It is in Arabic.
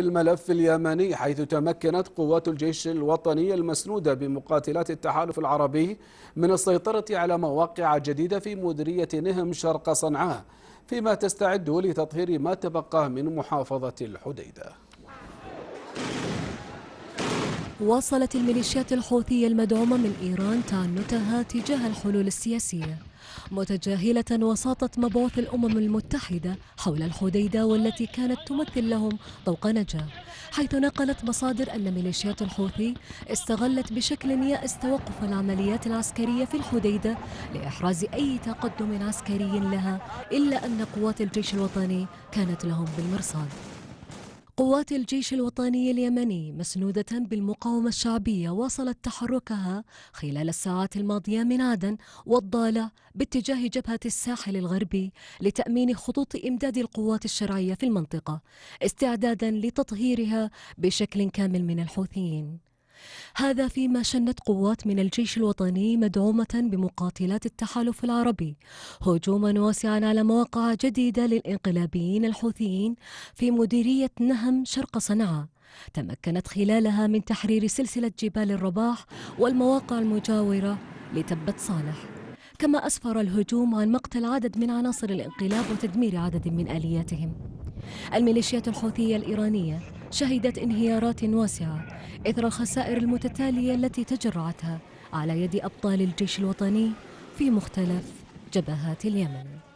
الملف اليمني حيث تمكنت قوات الجيش الوطني المسنودة بمقاتلات التحالف العربي من السيطرة على مواقع جديدة في مديرية نهم شرق صنعاء فيما تستعد لتطهير ما تبقى من محافظة الحديدة واصلت الميليشيات الحوثية المدعومة من إيران تعنتها تجاه الحلول السياسية متجاهلة وساطة مبعوث الأمم المتحدة حول الحديدة والتي كانت تمثل لهم طوق نجاة حيث نقلت مصادر أن ميليشيات الحوثي استغلت بشكل يائس توقف العمليات العسكرية في الحديدة لإحراز أي تقدم عسكري لها إلا أن قوات الجيش الوطني كانت لهم بالمرصاد قوات الجيش الوطني اليمني مسنودة بالمقاومة الشعبية واصلت تحركها خلال الساعات الماضية من عدن والضالة باتجاه جبهة الساحل الغربي لتأمين خطوط إمداد القوات الشرعية في المنطقة استعدادا لتطهيرها بشكل كامل من الحوثيين هذا فيما شنت قوات من الجيش الوطني مدعومة بمقاتلات التحالف العربي هجوما واسعا على مواقع جديدة للإنقلابيين الحوثيين في مديرية نهم شرق صنعاء تمكنت خلالها من تحرير سلسلة جبال الرباح والمواقع المجاورة لتبت صالح كما أسفر الهجوم عن مقتل عدد من عناصر الانقلاب وتدمير عدد من آلياتهم الميليشيات الحوثية الإيرانية شهدت انهيارات واسعة إثر الخسائر المتتالية التي تجرعتها على يد أبطال الجيش الوطني في مختلف جبهات اليمن